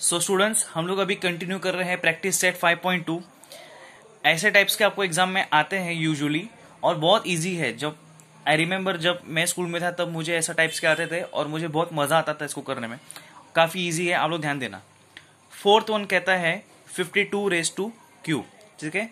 सो so, students हम लोग अभी कंटिन्यू कर रहे हैं प्रैक्टिस सेट 5.2 ऐसे टाइप्स के आपको एग्जाम में आते हैं यूजुअली और बहुत इजी है जब आई रिमेम्बर जब मैं स्कूल में था तब मुझे ऐसा टाइप्स के आते थे और मुझे बहुत मज़ा आता था इसको करने में काफ़ी ईजी है आप लोग ध्यान देना फोर्थ वन कहता है fifty two raise to cube ठीक है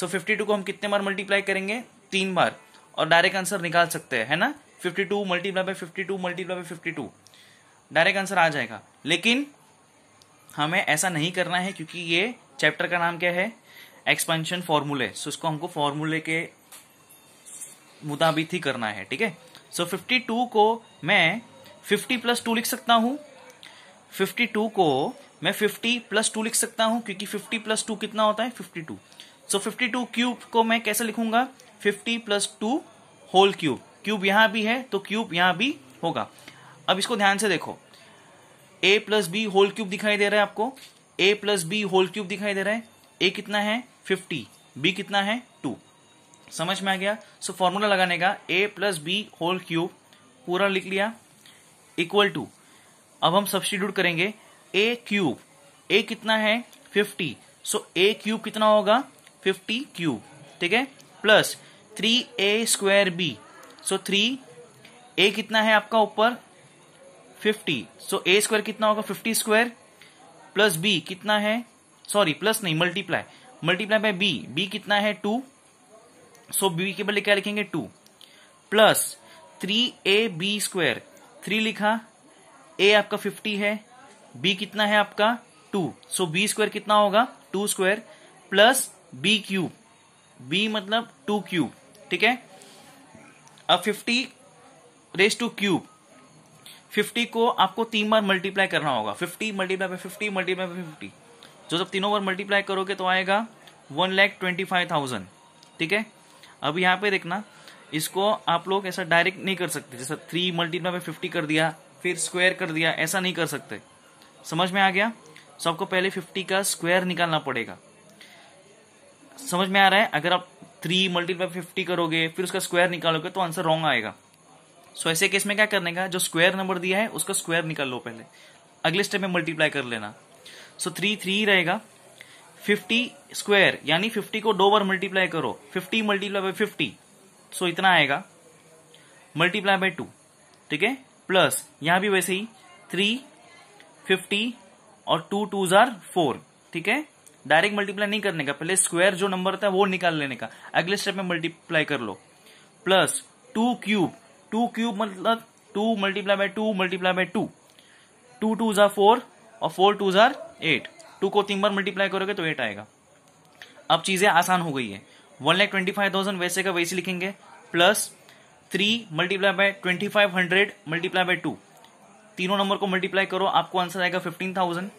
सो फिफ्टी टू को हम कितने बार मल्टीप्लाई करेंगे तीन बार और डायरेक्ट आंसर निकाल सकते हैं है ना fifty two multiply by fifty two multiply by fifty two direct answer आ जाएगा लेकिन हमें ऐसा नहीं करना है क्योंकि ये चैप्टर का नाम क्या है एक्सपेंशन फॉर्मूले सो इसको हमको फॉर्मूले के मुताबिक ही करना है ठीक है सो 52 को मैं 50 प्लस टू लिख सकता हूं 52 को मैं 50 प्लस टू लिख सकता हूं क्योंकि 50 प्लस टू कितना होता है 52 सो फिफ्टी टू क्यूब को मैं कैसे लिखूंगा 50 plus two whole cube cube यहां भी है तो क्यूब यहां भी होगा अब इसको ध्यान से देखो A plus B whole cube दिखाई दे रहा है आपको A plus B whole cube दिखाई दे रहा है ए कितना है फिफ्टी बी कितना है टू समझ में आ गया सो so, फॉर्मूला लगाने का A plus B whole cube पूरा लिख लिया इक्वल टू अब हम सब्सटीट्यूट करेंगे ए क्यूब ए कितना है फिफ्टी सो ए क्यूब कितना होगा फिफ्टी क्यूब ठीक है plus three A square B so three A कितना है आपका ऊपर फिफ्टी सो ए स्क्वायर कितना होगा फिफ्टी स्क्वायर प्लस बी कितना है सॉरी प्लस नहीं multiply multiply by B B कितना है टू सो बी के बदले क्या लिखेंगे two plus three A B square three लिखा ए आपका फिफ्टी है बी कितना है आपका टू सो बी स्क्वायर कितना होगा two square plus B cube B मतलब टू क्यूब ठीक है अब fifty raise to cube fifty को आपको तीन बार मल्टीप्लाई करना होगा fifty multiply by fifty multiply by fifty जो जब तीनों बार मल्टीप्लाई करोगे तो आएगा one lakh twenty five thousand ठीक है अब यहाँ पे देखना इसको आप लोग ऐसा डायरेक्ट नहीं कर सकते जैसा थ्री मल्टीप्लाई बाय फिफ्टी कर दिया फिर स्क्वायर कर दिया ऐसा नहीं कर सकते समझ में आ गया सो आपको पहले फिफ्टी का स्क्वायर निकालना पड़ेगा समझ में आ रहा है अगर आप थ्री मल्टीप्लाई फिफ्टी करोगे फिर उसका स्क्वायर निकालोगे तो आंसर रॉन्ग आएगा सो ऐसे केस में क्या करने का जो स्क्वायर नंबर दिया है उसका स्क्वायर निकाल लो पहले अगले स्टेप में मल्टीप्लाई कर लेना सो थ्री थ्री रहेगा फिफ्टी स्क्वायर यानी फिफ्टी को दो बार मल्टीप्लाई करो fifty multiply by fifty so इतना आएगा मल्टीप्लाई बाई टू ठीक है प्लस यहां भी वैसे ही थ्री फिफ्टी और टू टू जार फोर ठीक है डायरेक्ट मल्टीप्लाई नहीं करने का पहले स्क्वायर जो नंबर था वो निकाल लेने का अगले स्टेप में मल्टीप्लाई कर लो plus two cube two cube मतलब two multiply by two multiply by two two two जार फोर और फोर टू जार एट टू को तीन बार मल्टीप्लाई करोगे तो एट आएगा अब चीजें आसान हो गई है one lakh twenty five thousand वैसे का वैसे लिखेंगे plus three multiply by twenty five hundred multiply by two तीनों नंबर को मल्टीप्लाई करो आपको आंसर आएगा fifteen thousand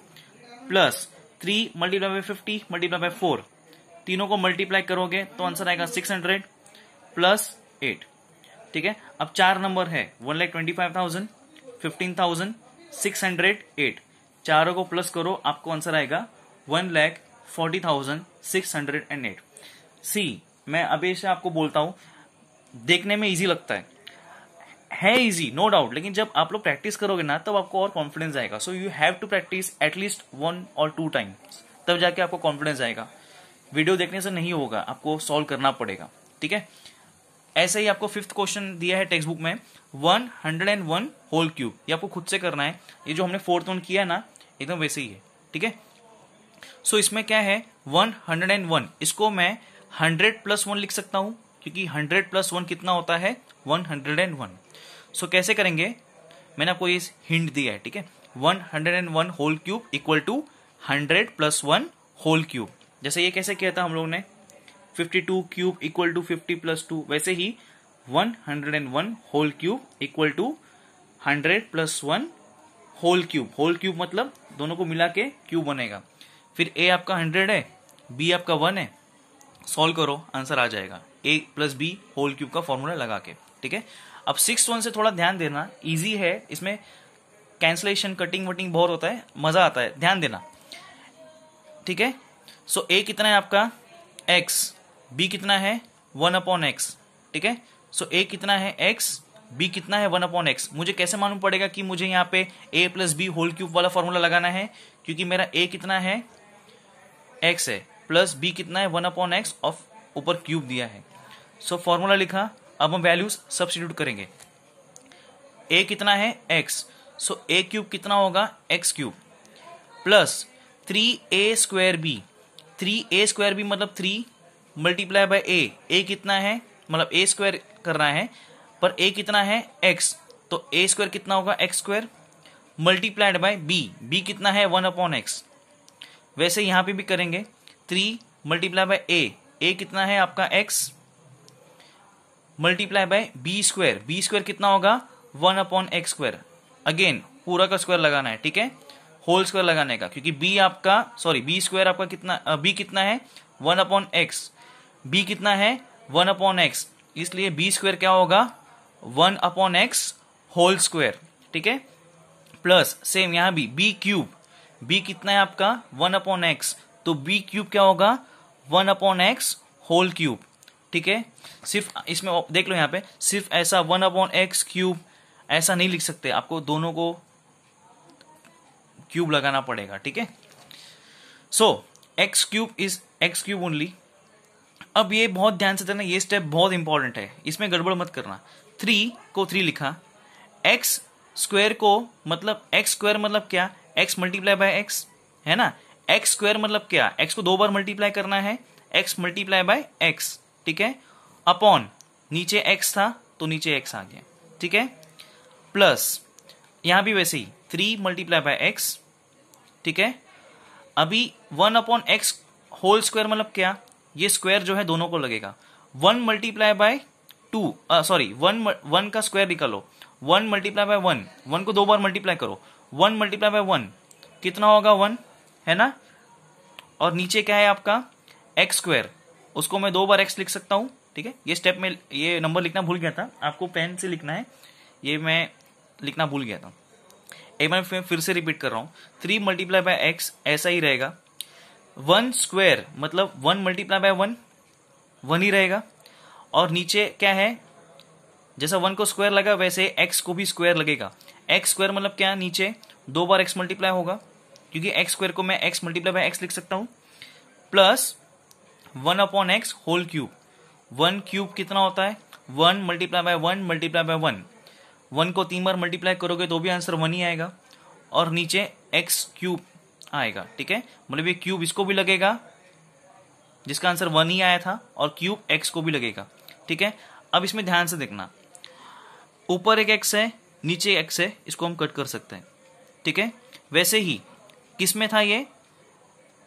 plus three multiply by fifty multiply by four तीनों को मल्टीप्लाई करोगे तो आंसर आएगा सिक्स हंड्रेड प्लस एट ठीक है अब चार नंबर है one lakh twenty five thousand fifteen thousand six hundred eight चारों को प्लस करो आपको आंसर आएगा one lakh forty thousand six hundred and eight see मैं अभी से आपको बोलता हूं देखने में इजी लगता है है इजी नो डाउट लेकिन जब आप लोग प्रैक्टिस करोगे ना तब तो आपको और कॉन्फिडेंस आएगा so you have to practice at least one और टू टाइम तब जाके आपको कॉन्फिडेंस आएगा वीडियो देखने से नहीं होगा आपको सॉल्व करना पड़ेगा ठीक है ऐसे ही आपको फिफ्थ क्वेश्चन दिया है टेक्स्ट बुक में one hundred and one whole cube ये आपको खुद से करना है ये जो हमने फोर्थ वन किया है ना एकदम वैसे ही है ठीक है सो इसमें क्या है वन हंड्रेड एंड वन इसको मैं हंड्रेड प्लस वन लिख सकता हूं क्योंकि हंड्रेड प्लस वन कितना होता है one hundred and one so कैसे करेंगे मैंने आपको ये हिंट दिया है ठीक है one hundred and one whole cube equal to hundred plus one whole cube जैसे ये कैसे किया था हम लोग ने fifty two cube equal to fifty plus two वैसे ही one hundred and one whole cube equal to hundred plus one whole cube whole cube मतलब दोनों को मिला के क्यूब बनेगा फिर ए आपका हंड्रेड है बी आपका वन है सॉल्व करो आंसर आ जाएगा A plus B whole cube का फॉर्मूला लगा के ठीक है अब सिक्स वन से थोड़ा ध्यान देना इजी है इसमें कैंसलेशन कटिंग वटिंग बहुत होता है मजा आता है ध्यान देना ठीक है सो ए कितना है आपका एक्स बी कितना है वन अपॉन एक्स ठीक है सो ए कितना है एक्स बी कितना है वन अपॉन एक्स मुझे कैसे मालूम पड़ेगा कि मुझे यहाँ पे A plus B whole cube वाला फॉर्मूला लगाना है क्योंकि मेरा ए कितना है एक्स है प्लस बी कितना है वन अपॉन एक्स ऑफ ऊपर क्यूब दिया है सो so, फॉर्मूला लिखा अब हम वैल्यूज सब्सिट्यूट करेंगे ए कितना है एक्स सो ए क्यूब कितना होगा X cube plus three A square B three A square B मतलब three multiply by A A कितना है मतलब ए स्क्वायर करना है पर ए कितना है एक्स तो ए स्क्वायर कितना होगा X square multiplied by B B कितना है वन अपॉन एक्स वैसे यहां पे भी करेंगे three multiply by A A कितना है आपका X multiply by B square B square कितना होगा one upon X square again पूरा का स्क्वायर लगाना है ठीक है होल स्क्वायर लगाने का क्योंकि बी आपका सॉरी बी स्क्वायर आपका कितना बी कितना है वन अपॉन एक्स बी कितना है वन अपॉन एक्स इसलिए बी स्क्वेयर क्या होगा one upon X whole square ठीक है प्लस सेम यहां भी बी क्यूब बी कितना है आपका वन अपॉन एक्स तो बी क्यूब क्या होगा one upon X whole cube ठीक है सिर्फ इसमें देख लो यहां पे सिर्फ ऐसा वन अपॉन एक्स क्यूब ऐसा नहीं लिख सकते आपको दोनों को क्यूब लगाना पड़ेगा ठीक है so X cube is X cube only अब ये बहुत ध्यान से देना ये स्टेप बहुत इंपॉर्टेंट है इसमें गड़बड़ मत करना थ्री को थ्री लिखा एक्स स्क्वेयर को मतलब एक्स स्क्वायर मतलब क्या एक्स मल्टीप्लाई बाय एक्स है ना एक्स स्क्वायर मतलब क्या एक्स को दो बार मल्टीप्लाई करना है एक्स मल्टीप्लाई बाय एक्स ठीक है अपॉन नीचे एक्स था तो नीचे एक्स आ गया ठीक है प्लस यहां भी वैसे ही थ्री मल्टीप्लाई बाय एक्स ठीक है अभी one upon X whole square मतलब क्या ये स्क्वायर जो है दोनों को लगेगा one multiply by two sorry one one का स्क्वायर निकालो one multiply by one one को दो बार मल्टीप्लाई करो वन मल्टीप्लाई बाय वन कितना होगा वन है ना और नीचे क्या है आपका एक्स स्क्वायर उसको मैं दो बार एक्स लिख सकता हूँ ठीक है ये स्टेप में ये नंबर लिखना भूल गया था आपको पेन से लिखना है ये मैं लिखना भूल गया था एक बार फिर से रिपीट कर रहा हूँ थ्री मल्टीप्लाई बाय एक्स ऐसा ही रहेगा वन स्क्वायर मतलब one multiply by one one ही रहेगा और नीचे क्या है जैसा वन को स्क्वायर लगा वैसे एक्स को भी स्क्वायर लगेगा एक्स स्क्वायर मतलब क्या नीचे दो बार एक्स मल्टीप्लाई होगा क्योंकि एक्स स्क्वायर को मैं एक्स मल्टीप्लाई बाय एक्स लिख सकता हूं plus one upon X whole cube one cube कितना होता है one multiply by one multiply by one one को तीन बार मल्टीप्लाई करोगे तो भी आंसर वन ही आएगा और नीचे एक्स क्यूब आएगा ठीक है मतलब ये क्यूब इसको भी लगेगा जिसका आंसर वन ही आया था और क्यूब एक्स को भी लगेगा ठीक है अब इसमें ध्यान से देखना ऊपर एक एक्स है नीचे एक्स है इसको हम कट कर सकते हैं ठीक है वैसे ही किस में था ये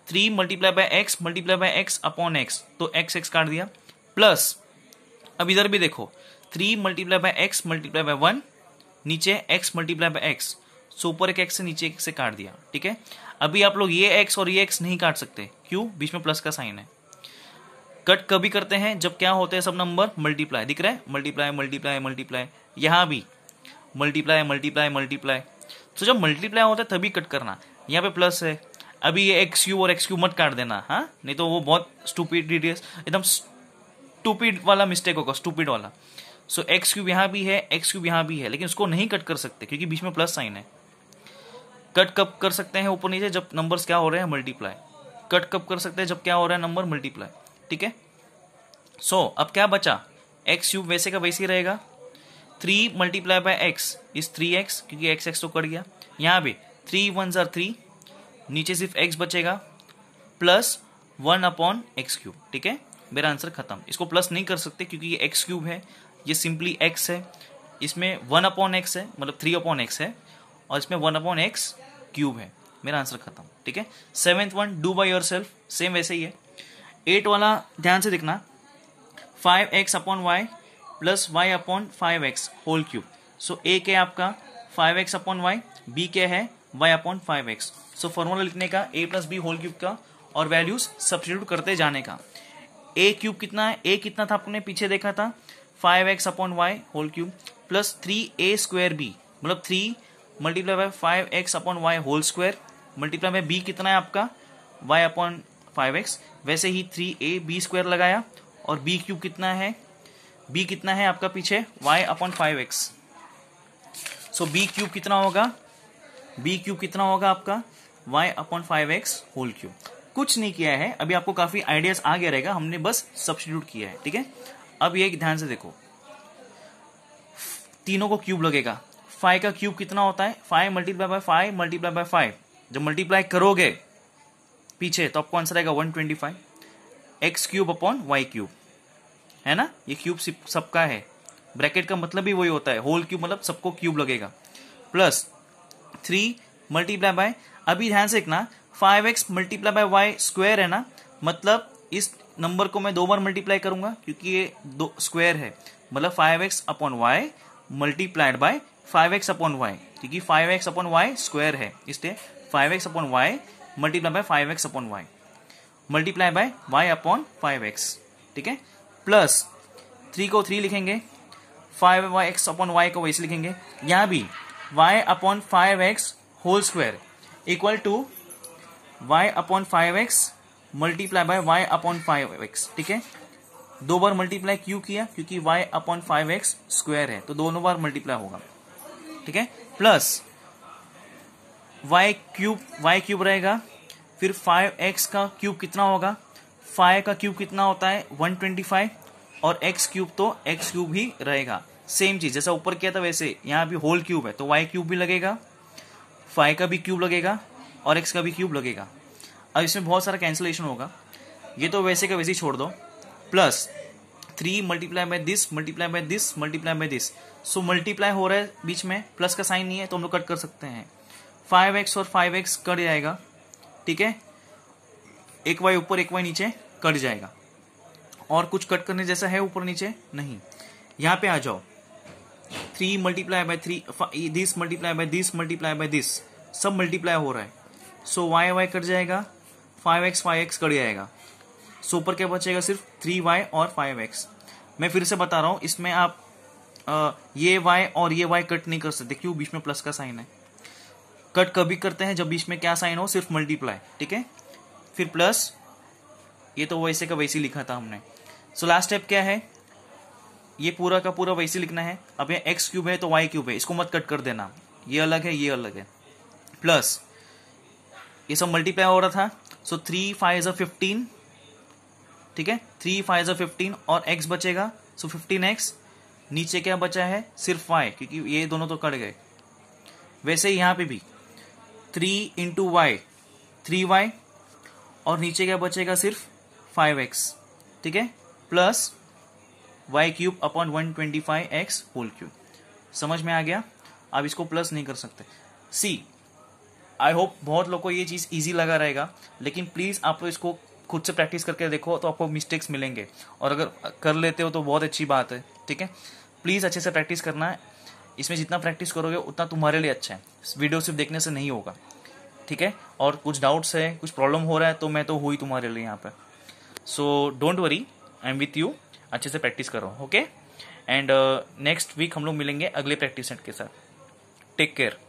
three multiply by X multiply by X upon X तो एक्स एक्स काट दिया प्लस अब इधर भी देखो three multiply by X multiply by one नीचे X multiply by X so ऊपर एक एक्स से नीचे एक से काट दिया ठीक है अभी आप लोग ये एक्स और ये एक्स नहीं काट सकते क्यों बीच में प्लस का साइन है कट कभी करते हैं जब क्या होते हैं सब नंबर मल्टीप्लाई दिख रहा है मल्टीप्लाई मल्टीप्लाई मल्टीप्लाई यहाँ भी मल्टीप्लाई मल्टीप्लाई मल्टीप्लाई तो जब मल्टीप्लाई होता है तभी कट करना यहाँ पे प्लस है अभी ये एक्स क्यू और एक्स क्यू मत काट देना हाँ नहीं तो वो बहुत स्टूपिड डिटेल्स एकदम स्टूपिड वाला मिस्टेक होगा स्टूपिड वाला सो एक्स क्यूब यहाँ भी है एक्स क्यूब यहाँ भी है लेकिन उसको नहीं कट कर सकते क्योंकि बीच में प्लस साइन है कट कब कर सकते हैं ऊपर नीचे जब नंबर्स क्या हो रहे हैं मल्टीप्लाई कट कब कर सकते हैं जब क्या हो रहा है नंबर मल्टीप्लाई ठीक है सो अब क्या बचा एक्स क्यूब वैसे का वैसे ही रहेगा three multiply by X is three X क्योंकि एक्स एक्स तो कट गया यहाँ भी थ्री वन जर थ्री नीचे सिर्फ एक्स बचेगा plus one upon X cube ठीक है मेरा आंसर खत्म इसको प्लस नहीं कर सकते क्योंकि ये एक्स क्यूब है ये सिंपली एक्स है इसमें वन अपॉन एक्स है मतलब थ्री अपॉन एक्स है और इसमें वन अपॉन एक्स क्यूब है मेरा आंसर खत्म ठीक है seventh one do by yourself same वैसे ही है एट वाला ध्यान से देखना five X upon Y plus Y upon five x whole cube so A क्या है आपका five X upon Y B क्या है Y upon five X so formula लिखने का A plus B whole cube का और वैल्यूज सब्सिट्यूट करते जाने का ए क्यूब कितना है ए कितना था आपने पीछे देखा था five X upon Y whole cube plus three A square B मतलब three multiply by five X upon Y whole square multiply by B कितना है आपका वाई अपॉन फाइव एक्स वैसे ही थ्री ए बी स्क्वायर लगाया और B cube कितना है बी कितना है आपका पीछे Y upon five X so B cube कितना होगा बी क्यूब कितना होगा आपका Y upon five x whole cube कुछ नहीं किया है अभी आपको काफी आइडियाज आ गया रहेगा हमने बस सब्सटीट्यूट किया है ठीक है अब ये ध्यान से देखो तीनों को क्यूब लगेगा फाइव का क्यूब कितना होता है five multiply by five multiply by five जब मल्टीप्लाई करोगे पीछे तो आपको आंसर आएगा one twenty five X cube upon Y cube है ना ये क्यूब सबका है ब्रैकेट का मतलब भी वही होता है होल क्यूब मतलब सबको क्यूब लगेगा प्लस थ्री मल्टीप्लाई बाय अभी ध्यान से इतना five X multiply by Y square है ना मतलब इस नंबर को मैं दो बार मल्टीप्लाई करूंगा क्योंकि ये दो स्क्वायर है मतलब five X upon Y multiplied by five X upon Y क्योंकि five X upon Y square है इसलिए five X upon Y multiply by five X upon Y multiply by Y upon five x ठीक है plus three को three लिखेंगे five Y X upon Y को वैसे लिखेंगे यहाँ भी Y upon five x whole square equal to Y upon five X multiply by Y upon five x ठीक है दो बार मल्टीप्लाई क्यों किया क्योंकि Y upon five X square है तो दोनों बार मल्टीप्लाई होगा ठीक है plus Y cube Y cube रहेगा फिर फाइव एक्स का क्यूब कितना होगा फाइव का क्यूब कितना होता है वन ट्वेंटी फाइव और एक्स क्यूब तो एक्स क्यूब ही रहेगा सेम चीज जैसा ऊपर किया था वैसे यहाँ भी होल क्यूब है तो वाई क्यूब भी लगेगा फाइव का भी क्यूब लगेगा और एक्स का भी क्यूब लगेगा अब इसमें बहुत सारा कैंसिलेशन होगा ये तो वैसे का वैसे ही छोड़ दो plus three multiply by this multiply by this multiply by this so multiply हो रहा है बीच में प्लस का साइन नहीं है तो हम लोग कट कर सकते हैं फाइव एक्स और फाइव एक्स कट जाएगा ठीक है एक वाई ऊपर एक वाई नीचे कट जाएगा और कुछ कट करने जैसा है ऊपर नीचे नहीं यहां पे आ जाओ three multiply by three this multiply by this multiply by this सब मल्टीप्लाई हो रहा है सो वाई वाई कट जाएगा five x five x cut जाएगा सो ऊपर क्या बचेगा सिर्फ थ्री वाई और फाइव एक्स मैं फिर से बता रहा हूँ इसमें आप ये वाई और ये वाई कट नहीं कर सकते क्यों बीच में प्लस का साइन है कट कभी करते हैं जब बीच में क्या साइन हो सिर्फ मल्टीप्लाई ठीक है फिर प्लस ये तो वैसे का वैसे लिखा था हमने सो लास्ट स्टेप क्या है ये पूरा का पूरा वैसे लिखना है अब ये एक्स क्यूब है तो वाई क्यूब है इसको मत कट कर देना ये अलग है ये अलग है प्लस ये सब मल्टीप्लाई हो रहा था सो थ्री फाइव फिफ्टीन ठीक है थ्री फाइव जो फिफ्टीन और एक्स बचेगा सो फिफ्टीन एक्स नीचे क्या बचा है सिर्फ वाई क्योंकि ये दोनों तो कट गए वैसे यहां पे भी three into y three y और नीचे क्या बचेगा सिर्फ फाइव एक्स ठीक है plus Y cube upon one twenty five x whole cube समझ में आ गया आप इसको प्लस नहीं कर सकते सी आई होप बहुत लोग को ये चीज़ ईजी लगा रहेगा लेकिन प्लीज़ आप लोग इसको खुद से प्रैक्टिस करके देखो तो आपको मिस्टेक्स मिलेंगे और अगर कर लेते हो तो बहुत अच्छी बात है ठीक है प्लीज़ अच्छे से प्रैक्टिस करना है इसमें जितना प्रैक्टिस करोगे उतना तुम्हारे लिए अच्छा है वीडियो सिर्फ देखने से नहीं होगा ठीक है और कुछ डाउट्स है कुछ प्रॉब्लम हो रहा है तो मैं तो हुई तुम्हारे लिए यहाँ पर so don't worry I am with you अच्छे से प्रैक्टिस करो ओके एंड नेक्स्ट वीक हम लोग मिलेंगे अगले प्रैक्टिस सेट के साथ टेक केयर